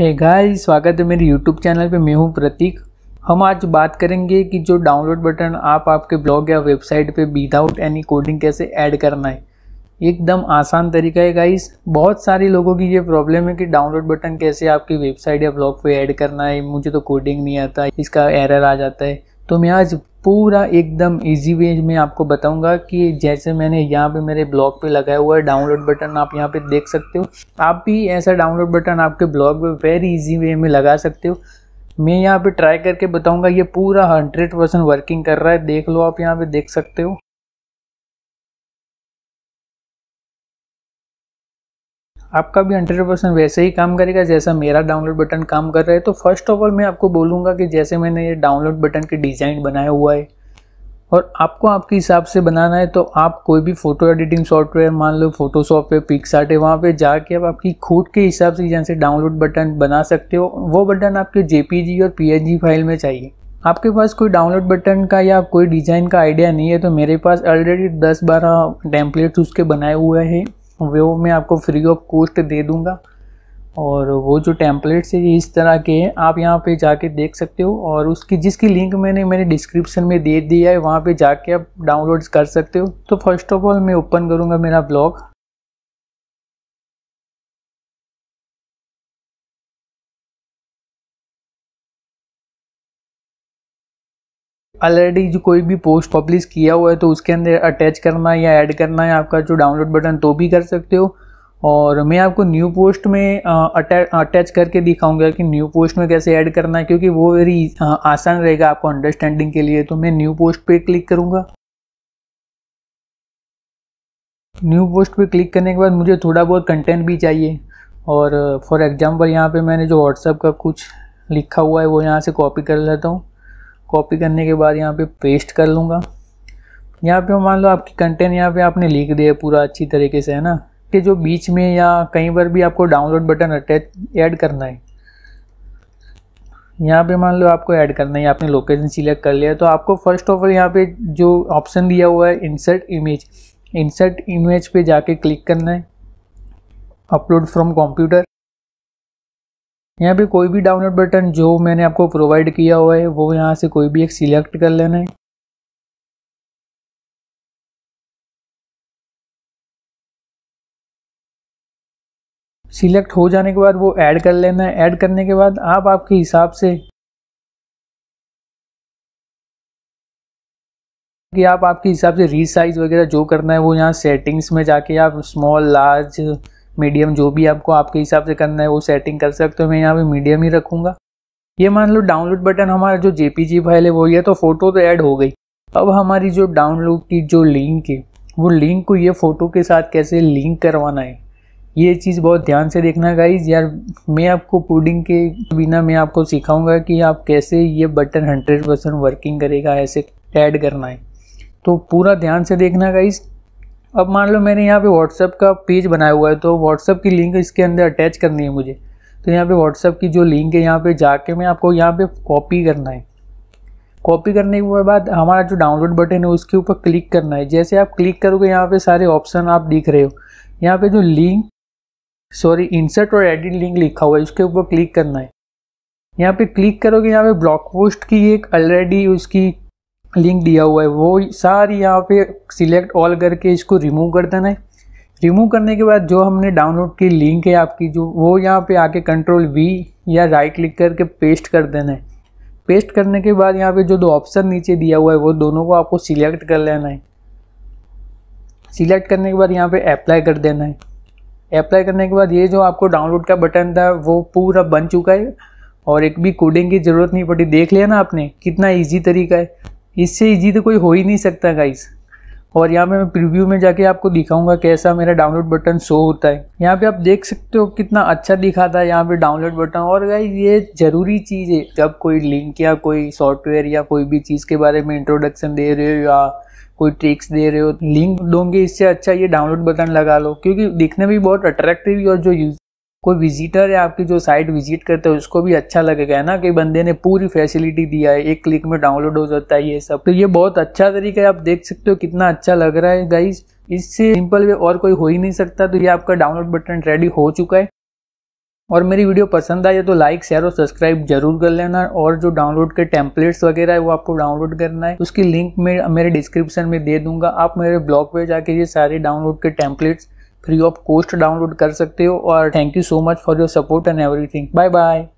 hey guys स्वागत है मेरे यूट्यूब चैनल पे मैं हूँ प्रतीक हम आज बात करेंगे कि जो डाउनलोड बटन आप आपके ब्लॉग या वेबसाइट पे विदाउट एनी कोडिंग कैसे ऐड करना है एकदम आसान तरीका है गाइस बहुत सारे लोगों की ये प्रॉब्लम है कि डाउनलोड बटन कैसे आपकी वेबसाइट या ब्लॉग पे ऐड करना है मुझे तो कोडिंग नहीं आता इसका एरर आ जाता है तो मैं आज पूरा एकदम इजी वे में आपको बताऊंगा कि जैसे मैंने यहाँ पे मेरे ब्लॉग पे लगाया हुआ है डाउनलोड बटन आप यहाँ पे देख सकते हो आप भी ऐसा डाउनलोड बटन आपके ब्लॉग पे वेरी इजी वे में लगा सकते हो मैं यहाँ पे ट्राई करके बताऊंगा ये पूरा हंड्रेड परसेंट वर्किंग कर रहा है देख लो आप यहाँ पे देख सकते हो आपका भी हंड्रेड परसेंट वैसे ही काम करेगा जैसा मेरा डाउनलोड बटन काम कर रहा है तो फर्स्ट ऑफ ऑल मैं आपको बोलूँगा कि जैसे मैंने ये डाउनलोड बटन की डिज़ाइन बनाया हुआ है और आपको आपके हिसाब से बनाना है तो आप कोई भी फ़ोटो एडिटिंग सॉफ्टवेयर मान लो फोटोशॉप है पिक्सार्ट है वहाँ पे जाके आप आपकी खुद के हिसाब से जैसे डाउनलोड बटन बना सकते हो वो बटन आपके जे और पी फाइल में चाहिए आपके पास कोई डाउनलोड बटन का या कोई डिज़ाइन का आइडिया नहीं है तो मेरे पास ऑलरेडी दस बारह टेम्पलेट्स उसके बनाए हुए हैं वो मैं आपको फ्री ऑफ कॉस्ट दे दूँगा और वो जो टेम्पलेट्स है ये इस तरह के हैं आप यहाँ पे जाके देख सकते हो और उसकी जिसकी लिंक मैंने मैंने डिस्क्रिप्शन में दे दिया है वहाँ पे जाके आप डाउनलोड कर सकते हो तो फर्स्ट ऑफ ऑल मैं ओपन करूँगा मेरा ब्लॉग ऑलरेडी जो कोई भी पोस्ट पब्लिश किया हुआ है तो उसके अंदर अटैच करना या ऐड करना है आपका जो डाउनलोड बटन तो भी कर सकते हो और मैं आपको न्यू पोस्ट में अटैच करके दिखाऊंगा कि न्यू पोस्ट में कैसे ऐड करना है क्योंकि वो वेरी आसान रहेगा आपको अंडरस्टैंडिंग के लिए तो मैं न्यू पोस्ट पे क्लिक करूँगा न्यू पोस्ट पे क्लिक करने के बाद मुझे थोड़ा बहुत कंटेंट भी चाहिए और फॉर एग्ज़ाम्पल यहाँ पे मैंने जो व्हाट्सअप का कुछ लिखा हुआ है वो यहाँ से कॉपी कर लेता हूँ कॉपी करने के बाद यहाँ पे पेस्ट कर लूँगा यहाँ पे मान लो आपकी कंटेंट यहाँ पे आपने लिख दिया पूरा अच्छी तरीके से है ना कि जो बीच में या कहीं पर भी आपको डाउनलोड बटन अटैच ऐड करना है यहाँ पे मान लो आपको ऐड करना है आपने लोकेशन सिलेक्ट कर लिया तो आपको फर्स्ट ऑफ ऑल यहाँ पे जो ऑप्शन दिया हुआ है इंसर्ट इमेज इंसर्ट इमेज पे जाके क्लिक करना है अपलोड फ्रॉम कंप्यूटर यहाँ पे कोई भी डाउनलोड बटन जो मैंने आपको प्रोवाइड किया हुआ है वो यहाँ से कोई भी एक सिलेक्ट कर लेना है सिलेक्ट हो जाने के बाद वो ऐड कर लेना है ऐड करने के बाद आप आपके हिसाब से कि आप आपके हिसाब से रीसाइज वगैरह जो करना है वो यहाँ सेटिंग्स में जाके आप स्मॉल लार्ज मीडियम जो भी आपको आपके हिसाब से करना है वो सेटिंग कर सकते हो मैं यहाँ पे मीडियम ही रखूँगा ये मान लो डाउनलोड बटन हमारा जो जेपीजी फाइल है वो ये तो फ़ोटो तो ऐड हो गई अब हमारी जो डाउनलोड की जो लिंक है वो लिंक को ये फ़ोटो के साथ कैसे लिंक करवाना है ये चीज़ बहुत ध्यान से देखना गाइज यार मैं आपको कोडिंग के बिना मैं आपको सिखाऊंगा कि आप कैसे ये बटन 100% वर्किंग करेगा ऐसे ऐड करना है तो पूरा ध्यान से देखना गाइज अब मान लो मैंने यहाँ पे WhatsApp का पेज बनाया हुआ है तो WhatsApp की लिंक इसके अंदर अटैच करनी है मुझे तो यहाँ पे WhatsApp की जो लिंक है यहाँ पे जाके मैं आपको यहाँ पे कॉपी करना है कॉपी करने के बाद हमारा जो डाउनलोड बटन है उसके ऊपर क्लिक करना है जैसे आप क्लिक करोगे यहाँ पे सारे ऑप्शन आप दिख रहे हो यहाँ पे जो लिंक सॉरी इंसर्ट और एडिट लिंक लिखा हुआ है उसके ऊपर क्लिक करना है यहाँ पे क्लिक करोगे यहाँ पे ब्लॉक पोस्ट की एक ऑलरेडी उसकी लिंक दिया हुआ है वो सारी यहाँ पे सिलेक्ट ऑल करके इसको रिमूव कर देना है रिमूव करने के बाद जो हमने डाउनलोड की लिंक है आपकी जो वो यहाँ पे आके कंट्रोल वी या राइट क्लिक करके पेस्ट कर देना है पेस्ट करने के बाद यहाँ पे जो दो ऑप्शन नीचे दिया हुआ है वो दोनों को आपको सिलेक्ट कर लेना है सिलेक्ट करने के बाद यहाँ पे अप्लाई कर देना है अप्लाई करने के बाद ये जो आपको डाउनलोड का बटन था वो पूरा बन चुका है और एक भी कोडिंग की ज़रूरत नहीं पड़ी देख लिया ना आपने कितना ईजी तरीका है इससे ईजी तो कोई हो ही नहीं सकता गाइस और यहाँ पे मैं प्रीव्यू में जाके आपको दिखाऊंगा कैसा मेरा डाउनलोड बटन शो होता है यहाँ पे आप देख सकते हो कितना अच्छा दिखाता है यहाँ पे डाउनलोड बटन और गाइस ये ज़रूरी चीज़ है जब कोई लिंक या कोई सॉफ्टवेयर या कोई भी चीज़ के बारे में इंट्रोडक्शन दे रहे हो या कोई ट्रिक्स दे रहे हो लिंक दोगे इससे अच्छा ये डाउनलोड बटन लगा लो क्योंकि दिखने में भी बहुत अट्रैक्टिव और जो यूज कोई विजिटर या आपकी जो साइट विजिट करता है उसको भी अच्छा लगेगा ना कि बंदे ने पूरी फैसिलिटी दिया है एक क्लिक में डाउनलोड हो जाता है ये सब तो ये बहुत अच्छा तरीका है आप देख सकते हो कितना अच्छा लग रहा है गाइज इससे सिंपल वे और कोई हो ही नहीं सकता तो ये आपका डाउनलोड बटन रेडी हो चुका है और मेरी वीडियो पसंद है तो लाइक शेयर और सब्सक्राइब जरूर कर लेना और जो डाउनलोड के टेम्पलेट्स वगैरह है वो आपको डाउनलोड करना है उसकी लिंक मैं मेरे डिस्क्रिप्शन में दे दूंगा आप मेरे ब्लॉग पे जाके ये सारे डाउनलोड के templates free of cost download कर सकते हो और thank you so much for your support and everything bye bye